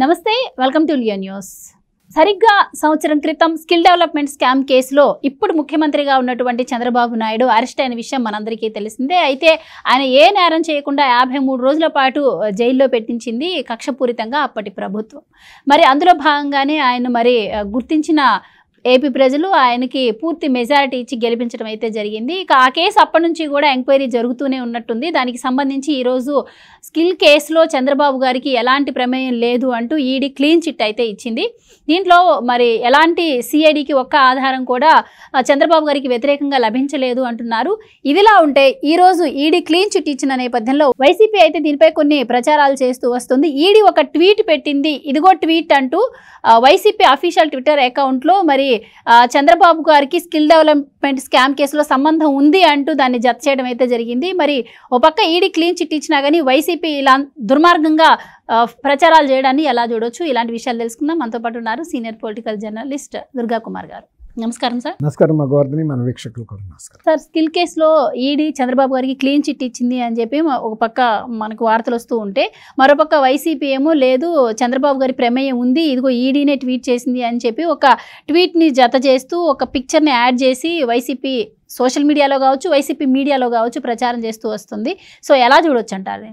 నమస్తే welcome to Leo news సరిగ్గా సంవత్సరం క్రితం స్కిల్ డెవలప్మెంట్ స్కామ్ కేసులో ఇప్పుడు ముఖ్యమంత్రిగా ఉన్నటువంటి చంద్రబాబు నాయుడు అరెస్ట్ అయిన విషయం మనందరికీ తెలిసిందే అయితే ఆయన ఏ నేరం చేయకుండా యాభై మూడు రోజుల పాటు జైల్లో పెట్టించింది కక్షపూరితంగా అప్పటి ప్రభుత్వం మరి అందులో భాగంగానే ఆయన మరి గుర్తించిన ఏపీ ప్రజలు ఆయనకి పూర్తి మెజారిటీ ఇచ్చి గెలిపించడం అయితే జరిగింది ఇక ఆ కేసు అప్పటి నుంచి కూడా ఎంక్వైరీ జరుగుతూనే ఉన్నట్టుంది దానికి సంబంధించి ఈరోజు స్కిల్ కేసులో చంద్రబాబు గారికి ఎలాంటి ప్రమేయం లేదు అంటూ ఈడీ క్లీన్ చిట్ అయితే ఇచ్చింది దీంట్లో మరి ఎలాంటి సిఐడికి ఒక్క ఆధారం కూడా చంద్రబాబు గారికి వ్యతిరేకంగా లభించలేదు అంటున్నారు ఇదిలా ఉంటే ఈరోజు ఈడీ క్లీన్ చిట్ ఇచ్చిన నేపథ్యంలో వైసీపీ అయితే దీనిపై కొన్ని ప్రచారాలు చేస్తూ వస్తుంది ఈడీ ఒక ట్వీట్ పెట్టింది ఇదిగో ట్వీట్ అంటూ వైసీపీ అఫీషియల్ ట్విట్టర్ అకౌంట్లో మరి చంద్రబాబు గారికి స్కిల్ డెవలప్మెంట్ స్కామ్ కేసులో సంబంధం ఉంది అంటూ దాన్ని జత చేయడం అయితే జరిగింది మరి ఒక పక్క ఈడీ క్లీన్ చిట్ ఇచ్చినా కానీ వైసీపీ ఇలా దుర్మార్గంగా ప్రచారాలు చేయడాన్ని ఎలా చూడొచ్చు ఇలాంటి విషయాలు తెలుసుకుందాం మనతో పాటు ఉన్నారు senior political journalist Durga Kumar garu నమస్కారం సార్ నమస్కారం మా గోవర్ధని మన వీక్షకులు కూడా నమస్కారం సార్ స్కిల్ కేసులో ఈడీ చంద్రబాబు గారికి క్లీన్ చిట్ ఇచ్చింది అని చెప్పి ఒక పక్క మనకు వార్తలు వస్తూ ఉంటే మరోపక్క వైసీపీ ఏమో లేదు చంద్రబాబు గారి ప్రమేయం ఉంది ఇదిగో ఈడీనే ట్వీట్ చేసింది అని చెప్పి ఒక ట్వీట్ని జత చేస్తూ ఒక పిక్చర్ని యాడ్ చేసి వైసీపీ సోషల్ మీడియాలో కావచ్చు వైసీపీ మీడియాలో కావచ్చు ప్రచారం చేస్తూ వస్తుంది సో ఎలా చూడొచ్చు అంటారు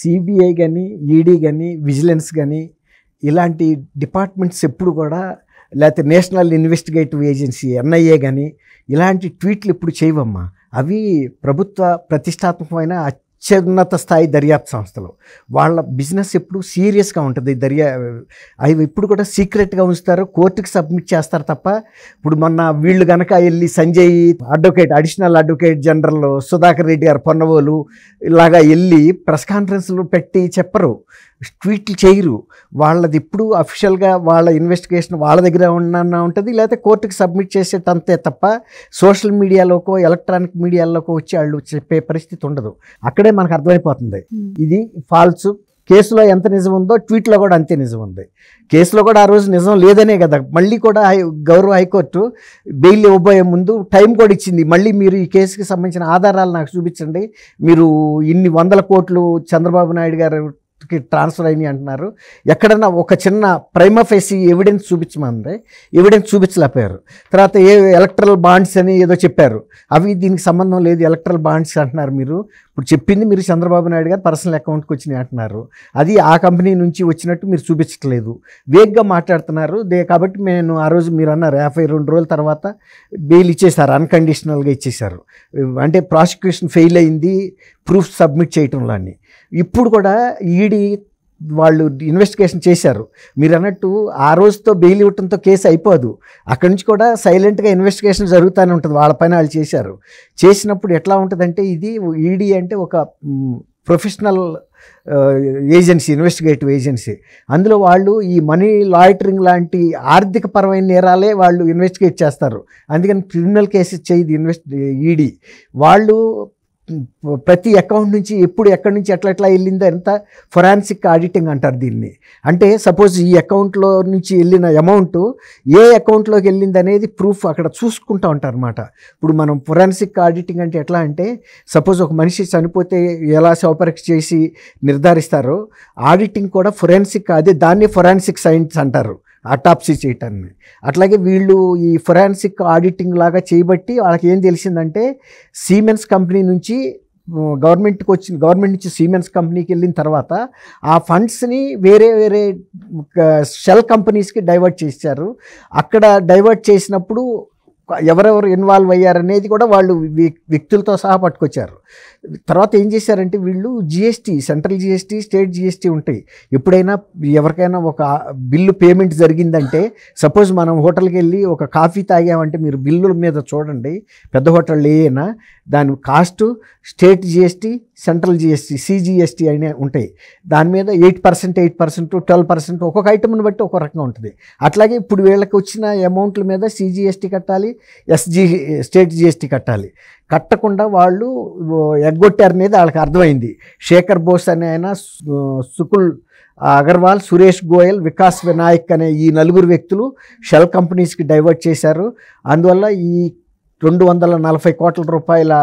సిబిఐ కానీ ఈడీ కానీ విజిలెన్స్ కానీ ఇలాంటి డిపార్ట్మెంట్స్ ఎప్పుడు కూడా లేకపోతే నేషనల్ ఇన్వెస్టిగేటివ్ ఏజెన్సీ ఎన్ఐఏ కానీ ఇలాంటి ట్వీట్లు ఇప్పుడు చేయవమ్మా అవి ప్రభుత్వ ప్రతిష్టాత్మకమైన అత్యున్నత స్థాయి దర్యాప్తు సంస్థలు వాళ్ళ బిజినెస్ ఎప్పుడు సీరియస్గా ఉంటుంది దర్యా అవి ఇప్పుడు కూడా సీక్రెట్గా ఉంచుతారు కోర్టుకి సబ్మిట్ చేస్తారు తప్ప ఇప్పుడు మొన్న వీళ్ళు కనుక వెళ్ళి Sanjay advocate additional advocate general Sudhakar Reddy garu Ponnavolu ఇలాగా వెళ్ళి ప్రెస్ కాన్ఫరెన్స్లు పెట్టి చెప్పరు ట్వీట్లు చేయరు వాళ్ళది ఇప్పుడు అఫీషియల్గా వాళ్ళ ఇన్వెస్టిగేషన్ వాళ్ళ దగ్గర ఉన్న ఉంటుంది లేకపోతే కోర్టుకి సబ్మిట్ చేసేటంతే తప్ప సోషల్ మీడియాలోకో ఎలక్ట్రానిక్ మీడియాలోకో వచ్చి వాళ్ళు చెప్పే పరిస్థితి ఉండదు అక్కడే మనకు అర్థమైపోతుంది ఇది ఫాల్స్ కేసులో ఎంత నిజం ఉందో ట్వీట్లో కూడా అంతే నిజం ఉంది కేసులో కూడా ఆ రోజు నిజం లేదనే కదా మళ్ళీ కూడా గౌరవ హైకోర్టు బెయిల్ ఇవ్వబోయే ముందు టైం కూడా ఇచ్చింది మళ్ళీ మీరు ఈ కేసుకి సంబంధించిన ఆధారాలు నాకు చూపించండి మీరు ఇన్ని వందల కోట్లు చంద్రబాబు నాయుడు గారు కి ట్రాన్స్ఫర్ అయినాయి అంటున్నారు ఎక్కడన్నా ఒక చిన్న ప్రైమ ఫేసి ఎవిడెన్స్ చూపించమంది ఎవిడెన్స్ చూపించలేకపోయారు తర్వాత ఏ ఎలక్ట్రల్ బాండ్స్ అని ఏదో చెప్పారు అవి దీనికి సంబంధం లేదు ఎలక్ట్రల్ బాండ్స్ అంటున్నారు మీరు ఇప్పుడు చెప్పింది మీరు చంద్రబాబు నాయుడు గారు పర్సనల్ అకౌంట్కి వచ్చినాయి అంటున్నారు అది ఆ కంపెనీ నుంచి వచ్చినట్టు మీరు చూపించట్లేదు వేగ్గా మాట్లాడుతున్నారు దే కాబట్టి నేను ఆ రోజు మీరు అన్నారు యాభై రెండు రోజుల తర్వాత బెయిల్ ఇచ్చేశారు అన్కండిషనల్గా ఇచ్చేశారు అంటే ప్రాసిక్యూషన్ ఫెయిల్ అయింది ప్రూఫ్ సబ్మిట్ చేయటంలో అన్నీ ఇప్పుడు కూడా ఈడీ వాళ్ళు ఇన్వెస్టిగేషన్ చేశారు మీరు అన్నట్టు ఆ రోజుతో బెయిల్ ఇవ్వటంతో కేసు అయిపోదు అక్కడి నుంచి కూడా సైలెంట్గా ఇన్వెస్టిగేషన్ జరుగుతూనే ఉంటుంది వాళ్ళ వాళ్ళు చేశారు చేసినప్పుడు ఎట్లా ఉంటుందంటే ఇది ఈడీ అంటే ఒక ప్రొఫెషనల్ ఏజెన్సీ ఇన్వెస్టిగేటివ్ ఏజెన్సీ అందులో వాళ్ళు ఈ మనీ లాయిటరింగ్ లాంటి ఆర్థిక పరమైన నేరాలే వాళ్ళు ఇన్వెస్టిగేట్ చేస్తారు అందుకని క్రిమినల్ కేసెస్ చేయదు ఇన్వెస్ట్ ఈడీ వాళ్ళు ప్రతి అకౌంట్ నుంచి ఎప్పుడు ఎక్కడి నుంచి ఎట్లా ఎట్లా వెళ్ళిందో ఎంత ఫొరాన్సిక్ ఆడిటింగ్ అంటారు దీన్ని అంటే సపోజ్ ఈ అకౌంట్లో నుంచి వెళ్ళిన అమౌంట్ ఏ అకౌంట్లోకి వెళ్ళింది అనేది ప్రూఫ్ అక్కడ చూసుకుంటూ ఉంటారు అనమాట ఇప్పుడు మనం ఫొరాన్సిక్ ఆడిటింగ్ అంటే ఎట్లా అంటే సపోజ్ ఒక మనిషి చనిపోతే ఎలా శవపరీక్ష చేసి నిర్ధారిస్తారో ఆడిటింగ్ కూడా ఫొరాన్సిక్ అదే దాన్ని ఫొరాన్సిక్ సైన్స్ అంటారు అటాప్సీ చేయటాన్ని అట్లాగే వీళ్ళు ఈ ఫొరాన్సిక్ ఆడిటింగ్ లాగా చేయబట్టి వాళ్ళకి ఏం తెలిసిందంటే సీమెన్స్ కంపెనీ నుంచి గవర్నమెంట్కి వచ్చిన గవర్నమెంట్ నుంచి సీమెన్స్ కంపెనీకి వెళ్ళిన తర్వాత ఆ ఫండ్స్ని వేరే వేరే షెల్ కంపెనీస్కి డైవర్ట్ చేశారు అక్కడ డైవర్ట్ చేసినప్పుడు ఎవరెవరు ఇన్వాల్వ్ అయ్యారనేది కూడా వాళ్ళు వ్యక్తులతో సహా పట్టుకొచ్చారు తర్వాత ఏం చేశారంటే వీళ్ళు GST central GST state GST ఉంటాయి ఎప్పుడైనా ఎవరికైనా ఒక బిల్లు పేమెంట్ జరిగిందంటే సపోజ్ మనం హోటల్కి వెళ్ళి ఒక కాఫీ తాగామంటే మీరు బిల్లుల మీద చూడండి పెద్ద హోటళ్ళు ఏనా దాని cost state GST central GST CGST అనే ఉంటాయి దాని మీద eight percent eight percent twelve percent ఒక్కొక్క ఐటమ్ని బట్టి ఒక్కొక్క రకంగా ఉంటుంది అట్లాగే ఇప్పుడు వీళ్ళకి వచ్చిన అమౌంట్ల మీద సిజిఎస్టీ కట్టాలి ఎస్జి స్టేట్ జిఎస్టీ కట్టాలి కట్టకుండా వాళ్ళు ఎగ్గొట్టారు అనేది వాళ్ళకి అర్థమైంది శేఖర్ బోస్ అనే ఆయన సుకుల్ అగర్వాల్ సురేష్ గోయల్ వికాస్ వినాయక్ అనే ఈ నలుగురు వ్యక్తులు షెల్ కంపెనీస్కి డైవర్ట్ చేశారు అందువల్ల ఈ రెండు వందల నలభై కోట్ల రూపాయల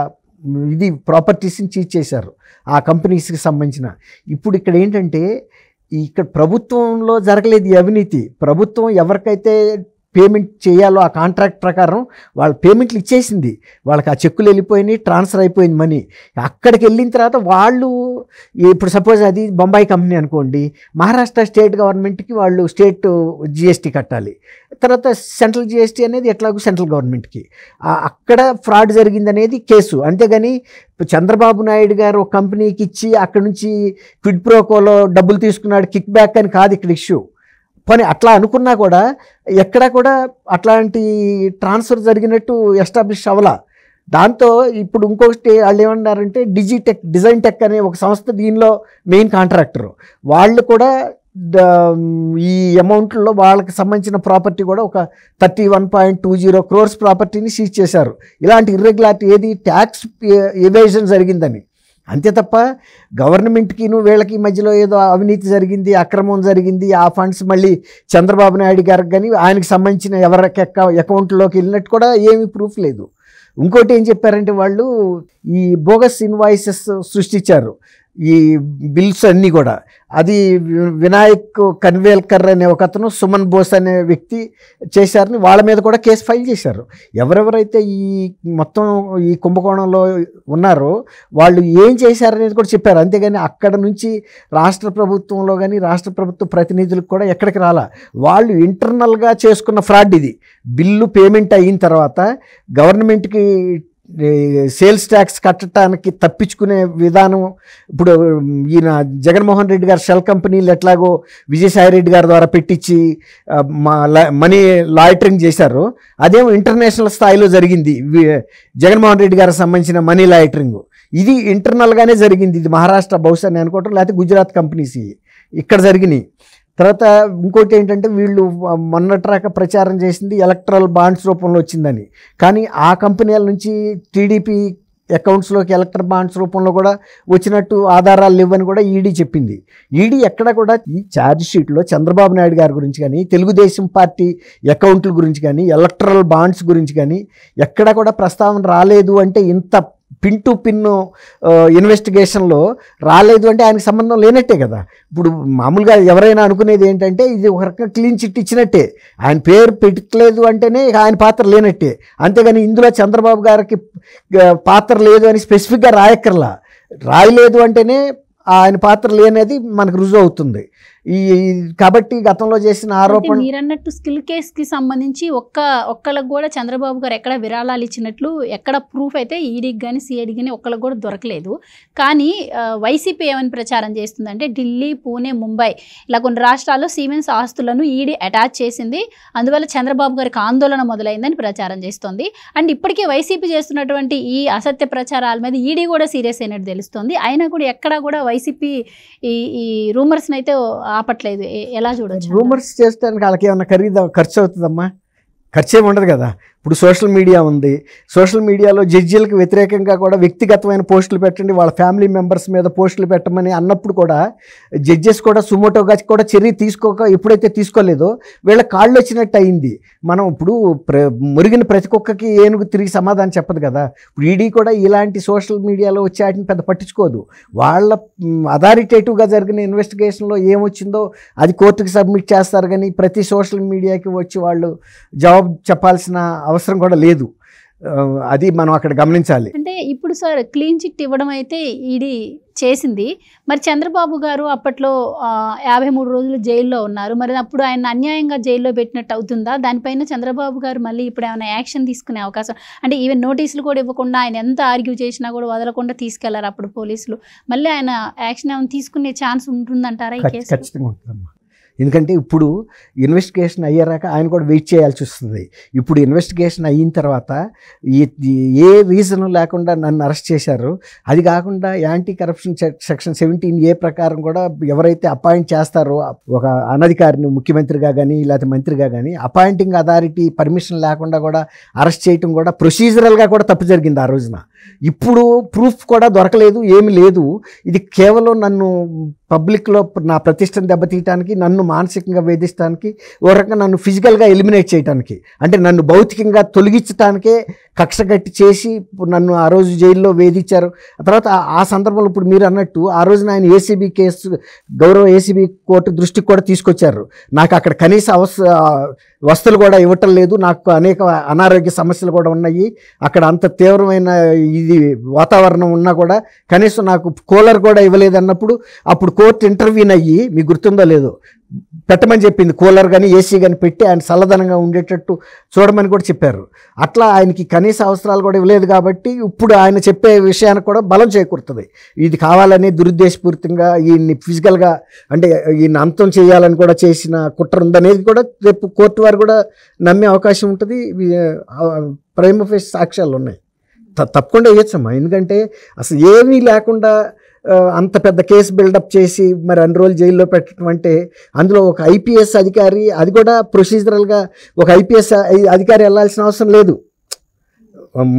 ఇది ప్రాపర్టీస్ని చీజ్ చేశారు ఆ కంపెనీస్కి సంబంధించిన ఇప్పుడు ఇక్కడ ఏంటంటే ఇక్కడ ప్రభుత్వంలో జరగలేదు అవినీతి ప్రభుత్వం ఎవరికైతే పేమెంట్ చేయాలో ఆ కాంట్రాక్ట్ ప్రకారం వాళ్ళ పేమెంట్లు ఇచ్చేసింది వాళ్ళకి ఆ చెక్కులు వెళ్ళిపోయినాయి ట్రాన్స్ఫర్ అయిపోయింది మనీ అక్కడికి వెళ్ళిన తర్వాత వాళ్ళు ఇప్పుడు సపోజ్ అది బొంబాయి కంపెనీ అనుకోండి మహారాష్ట్ర స్టేట్ గవర్నమెంట్కి వాళ్ళు స్టేట్ జిఎస్టీ కట్టాలి తర్వాత సెంట్రల్ జిఎస్టీ అనేది ఎట్లాగో సెంట్రల్ గవర్నమెంట్కి అక్కడ ఫ్రాడ్ జరిగిందనేది కేసు అంతేగాని చంద్రబాబు నాయుడు గారు ఒక కంపెనీకి ఇచ్చి అక్కడ నుంచి క్విడ్ ప్రోకోలో డబ్బులు తీసుకున్నాడు కిక్ బ్యాక్ అని కాదు ఇక్కడ ఇష్యూ పని అట్లా అనుకున్నా కూడా ఎక్కడా కూడా అట్లాంటి ట్రాన్స్ఫర్ జరిగినట్టు ఎస్టాబ్లిష్ అవ్వాల దాంతో ఇప్పుడు ఇంకొకటి వాళ్ళు ఏమన్నారంటే డిజిటెక్ డిజైన్ టెక్ అనే ఒక సంస్థ దీనిలో మెయిన్ కాంట్రాక్టరు వాళ్ళు కూడా ఈ అమౌంట్లో వాళ్ళకి సంబంధించిన ప్రాపర్టీ కూడా ఒక thirty one point two zero crores ప్రాపర్టీని సీజ్ చేశారు ఇలాంటి ఇర్రెగ్యులారిటీ ఏది ట్యాక్స్ ఎవేజన్ జరిగిందని అంతే తప్ప నువ్వు వీళ్ళకి మధ్యలో ఏదో అవినీతి జరిగింది అక్రమం జరిగింది ఆ ఫండ్స్ మళ్ళీ చంద్రబాబు నాయుడు గారికి కానీ ఆయనకి సంబంధించిన ఎవరికి అకౌంట్లోకి వెళ్ళినట్టు కూడా ఏమీ ప్రూఫ్ లేదు ఇంకోటి ఏం చెప్పారంటే వాళ్ళు ఈ బోగస్ ఇన్వాయిసెస్ సృష్టించారు ఈ బిల్స్ అన్నీ కూడా అది వినాయక్ కన్వేల్కర్ అనే ఒక అతను సుమన్ బోస్ అనే వ్యక్తి చేశారని వాళ్ళ మీద కూడా కేసు ఫైల్ చేశారు ఎవరెవరైతే ఈ మొత్తం ఈ కుంభకోణంలో ఉన్నారో వాళ్ళు ఏం చేశారనేది కూడా చెప్పారు అంతేగాని అక్కడ నుంచి రాష్ట్ర ప్రభుత్వంలో కానీ రాష్ట్ర ప్రభుత్వ ప్రతినిధులకు కూడా ఎక్కడికి రాలా వాళ్ళు ఇంటర్నల్గా చేసుకున్న ఫ్రాడ్ ఇది బిల్లు పేమెంట్ అయిన తర్వాత గవర్నమెంట్కి సేల్స్ ట్యాక్స్ కట్టడానికి తప్పించుకునే విధానం ఇప్పుడు ఈయన జగన్మోహన్ రెడ్డి గారు షెల్ కంపెనీలు ఎట్లాగో విజయసాయిరెడ్డి గారి ద్వారా పెట్టించి మనీ లాయటరింగ్ చేశారు అదేమో ఇంటర్నేషనల్ స్థాయిలో జరిగింది జగన్మోహన్ రెడ్డి గారికి సంబంధించిన మనీ లాయిటరింగ్ ఇది ఇంటర్నల్గానే జరిగింది ఇది మహారాష్ట్ర బహుశా నేను అనుకోవటం లేకపోతే గుజరాత్ కంపెనీస్ ఇక్కడ జరిగినాయి తర్వాత ఇంకోటి ఏంటంటే వీళ్ళు మొన్నట్రాక ప్రచారం చేసింది ఎలక్ట్రల్ బాండ్స్ రూపంలో వచ్చిందని కానీ ఆ కంపెనీల నుంచి టీడీపీ అకౌంట్స్లోకి ఎలక్ట్రల్ బాండ్స్ రూపంలో కూడా వచ్చినట్టు ఆధారాలు లేవని కూడా ఈడీ చెప్పింది ఈడీ ఎక్కడ కూడా ఈ ఛార్జ్ షీట్లో చంద్రబాబు నాయుడు గారి గురించి కానీ తెలుగుదేశం పార్టీ అకౌంట్ల గురించి కానీ ఎలక్ట్రల్ బాండ్స్ గురించి కానీ ఎక్కడ కూడా ప్రస్తావన రాలేదు అంటే ఇంత పిన్ టు పిన్ ఇన్వెస్టిగేషన్లో రాలేదు అంటే ఆయనకు సంబంధం లేనట్టే కదా ఇప్పుడు మామూలుగా ఎవరైనా అనుకునేది ఏంటంటే ఇది ఒక రకంగా క్లీన్ చిట్ ఇచ్చినట్టే ఆయన పేరు పెట్టలేదు అంటేనే ఆయన పాత్ర లేనట్టే అంతేగాని ఇందులో చంద్రబాబు గారికి పాత్ర లేదు అని స్పెసిఫిక్గా రాయక్కర్లా రాయలేదు అంటేనే ఆయన పాత్ర లేనిది మనకు రుజువు అవుతుంది ఈ కాబట్టి గతంలో చేసిన ఆరోపణ మీరన్నట్టు స్కిల్ కేస్ కి సంబంధించి ఒక్క ఒక్కళ్ళకు కూడా చంద్రబాబు గారు ఎక్కడ విరాళాలు ఇచ్చినట్లు ఎక్కడ ప్రూఫ్ అయితే ఈడీకి e కానీ సిఐడి కానీ ఒక్కళ్ళకు కూడా దొరకలేదు కానీ వైసీపీ ఏమని ప్రచారం చేస్తుందంటే ఢిల్లీ పూణే ముంబై ఇలా కొన్ని రాష్ట్రాల్లో సీమెన్స్ ఆస్తులను ఈడీ e అటాచ్ చేసింది అందువల్ల చంద్రబాబు గారికి ఆందోళన మొదలైందని ప్రచారం చేస్తోంది అండ్ ఇప్పటికే వైసీపీ చేస్తున్నటువంటి ఈ అసత్య ప్రచారాల మీద ఈడీ e కూడా సీరియస్ అయినట్టు తెలుస్తోంది అయినా కూడా ఎక్కడ కూడా వైసీపీ ఈ ఈ రూమర్స్ని అయితే ఆపట్లేదు ఎలా చూడొచ్చు రూమర్స్ చేస్తే వాళ్ళకి ఏమైనా ఖరీదు ఖర్చు అవుతుందమ్మా ఖర్చు ఏమి ఉండదు కదా ఇప్పుడు సోషల్ మీడియా ఉంది సోషల్ మీడియాలో జడ్జీలకు వ్యతిరేకంగా కూడా వ్యక్తిగతమైన పోస్టులు పెట్టండి వాళ్ళ ఫ్యామిలీ మెంబర్స్ మీద పోస్టులు పెట్టమని అన్నప్పుడు కూడా జడ్జెస్ కూడా సుమోటోగా కూడా చర్య తీసుకోక ఎప్పుడైతే తీసుకోలేదో వీళ్ళ కాళ్ళు వచ్చినట్టు అయింది మనం ఇప్పుడు ప్ర మురిగిన ప్రతి ఒక్కకి ఏనుగు తిరిగి సమాధానం చెప్పదు కదా ఇప్పుడు ఈడీ కూడా ఇలాంటి సోషల్ మీడియాలో వచ్చే వాటిని పెద్ద పట్టించుకోదు వాళ్ళ అథారిటేటివ్గా జరిగిన ఇన్వెస్టిగేషన్లో ఏమొచ్చిందో అది కోర్టుకి సబ్మిట్ చేస్తారు కానీ ప్రతి సోషల్ మీడియాకి వచ్చి వాళ్ళు జవాబు చెప్పాల్సిన అవసరం కూడా లేదు అది మనం అక్కడ గమనించాలి అంటే ఇప్పుడు సార్ క్లీన్ చిట్ ఇవ్వడం అయితే ఈడీ చేసింది మరి చంద్రబాబు గారు అప్పట్లో యాభై మూడు రోజులు జైల్లో ఉన్నారు మరి అప్పుడు ఆయన అన్యాయంగా జైల్లో పెట్టినట్టు అవుతుందా దానిపైన చంద్రబాబు గారు మళ్ళీ ఇప్పుడు ఏమైనా యాక్షన్ తీసుకునే అవకాశం అంటే ఈవెన్ నోటీసులు కూడా ఇవ్వకుండా ఆయన ఎంత ఆర్గ్యూ చేసినా కూడా వదలకుండా తీసుకెళ్లారు అప్పుడు పోలీసులు మళ్ళీ ఆయన యాక్షన్ ఏమైనా తీసుకునే ఛాన్స్ ఉంటుందంటారా ఖచ్చితంగా ఉంటుందమ్మా ఎందుకంటే ఇప్పుడు ఇన్వెస్టిగేషన్ అయ్యారాక ఆయన కూడా వెయిట్ చేయాల్సి వస్తుంది ఇప్పుడు ఇన్వెస్టిగేషన్ అయిన తర్వాత ఏ రీజన్ లేకుండా నన్ను అరెస్ట్ చేశారు అది కాకుండా anti corruption section seventeen A ప్రకారం కూడా ఎవరైతే అపాయింట్ చేస్తారో ఒక అనధికారిని ముఖ్యమంత్రిగా కానీ లేకపోతే మంత్రిగా కానీ అపాయింటింగ్ అథారిటీ పర్మిషన్ లేకుండా కూడా అరెస్ట్ చేయటం కూడా ప్రొసీజరల్గా కూడా తప్పు జరిగింది ఆ రోజున ఇప్పుడు ప్రూఫ్ కూడా దొరకలేదు ఏమి లేదు ఇది కేవలం నన్ను పబ్లిక్లో నా ప్రతిష్టను దెబ్బతీయటానికి నన్ను మానసికంగా వేధిస్తానికి ఓ రకంగా నన్ను ఫిజికల్గా ఎలిమినేట్ చేయడానికి అంటే నన్ను భౌతికంగా తొలగించడానికే కక్ష కట్టి చేసి నన్ను ఆ రోజు జైల్లో వేధించారు తర్వాత ఆ సందర్భంలో ఇప్పుడు మీరు అన్నట్టు ఆ రోజున ఆయన ఏసీబీ కేసు గౌరవ ఏసీబీ కోర్టు దృష్టికి కూడా తీసుకొచ్చారు నాకు అక్కడ కనీస అవస వస్తువులు కూడా ఇవ్వటం లేదు నాకు అనేక అనారోగ్య సమస్యలు కూడా ఉన్నాయి అక్కడ అంత తీవ్రమైన ఇది వాతావరణం ఉన్నా కూడా కనీసం నాకు కూలర్ కూడా అన్నప్పుడు అప్పుడు కోర్టు ఇంటర్వ్యూన్ అయ్యి మీకు గుర్తుందో లేదు పెట్టమని చెప్పింది కూలర్ కానీ ఏసీ కానీ పెట్టి ఆయన చల్లదనంగా ఉండేటట్టు చూడమని కూడా చెప్పారు అట్లా ఆయనకి కనీస అవసరాలు కూడా ఇవ్వలేదు కాబట్టి ఇప్పుడు ఆయన చెప్పే విషయానికి కూడా బలం చేకూరుతుంది ఇది కావాలని దురుద్దేశపూరితంగా ఈయన్ని ఫిజికల్గా అంటే ఈయన అంతం చేయాలని కూడా చేసిన కుట్ర ఉందనేది కూడా రేపు కోర్టు వారు కూడా నమ్మే అవకాశం ఉంటుంది ప్రేమ ఫేస్ సాక్ష్యాలు ఉన్నాయి తప్పకుండా వేయచ్చమ్మా ఎందుకంటే అసలు ఏమీ లేకుండా అంత పెద్ద కేసు బిల్డప్ చేసి మరి అన్ని రోజులు జైల్లో పెట్టడం అంటే అందులో ఒక ఐపీఎస్ అధికారి అది కూడా ప్రొసీజరల్గా ఒక ఐపీఎస్ అధికారి వెళ్ళాల్సిన అవసరం లేదు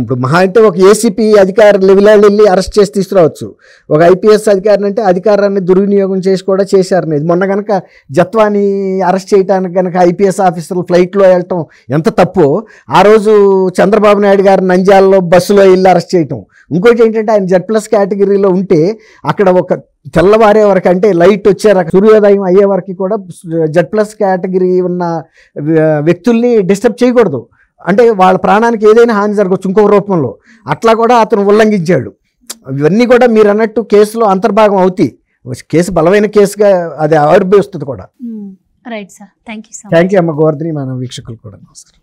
ఇప్పుడు మహా అంటే ఒక ఏసీపీ అధికారి లెవెలాలు వెళ్ళి అరెస్ట్ చేసి తీసుకురావచ్చు ఒక ఐపీఎస్ అధికారిని అంటే అధికారాన్ని దుర్వినియోగం చేసి కూడా చేశారు అనేది మొన్న కనుక జత్వాని అరెస్ట్ చేయడానికి కనుక ఐపీఎస్ ఆఫీసర్లు ఫ్లైట్లో వెళ్ళటం ఎంత తప్పు ఆ రోజు చంద్రబాబు నాయుడు గారు నంజాల్లో బస్సులో వెళ్ళి అరెస్ట్ చేయటం ఇంకోటి ఏంటంటే ఆయన జెడ్ ప్లస్ కేటగిరీలో ఉంటే అక్కడ ఒక తెల్లవారే వరకు అంటే లైట్ వచ్చే రక సూర్యోదయం అయ్యే వరకు కూడా జెడ్ ప్లస్ కేటగిరీ ఉన్న వ్యక్తుల్ని డిస్టర్బ్ చేయకూడదు అంటే వాళ్ళ ప్రాణానికి ఏదైనా హాని జరగవచ్చు ఇంకొక రూపంలో అట్లా కూడా అతను ఉల్లంఘించాడు ఇవన్నీ కూడా మీరు అన్నట్టు కేసులో అంతర్భాగం అవుతాయి కేసు బలమైన కేసుగా అది ఆవిర్భవిస్తుంది కూడా right sir thank you thank you అమ్మ గోవర్ధని మన వీక్షకులు కూడా నమస్కారం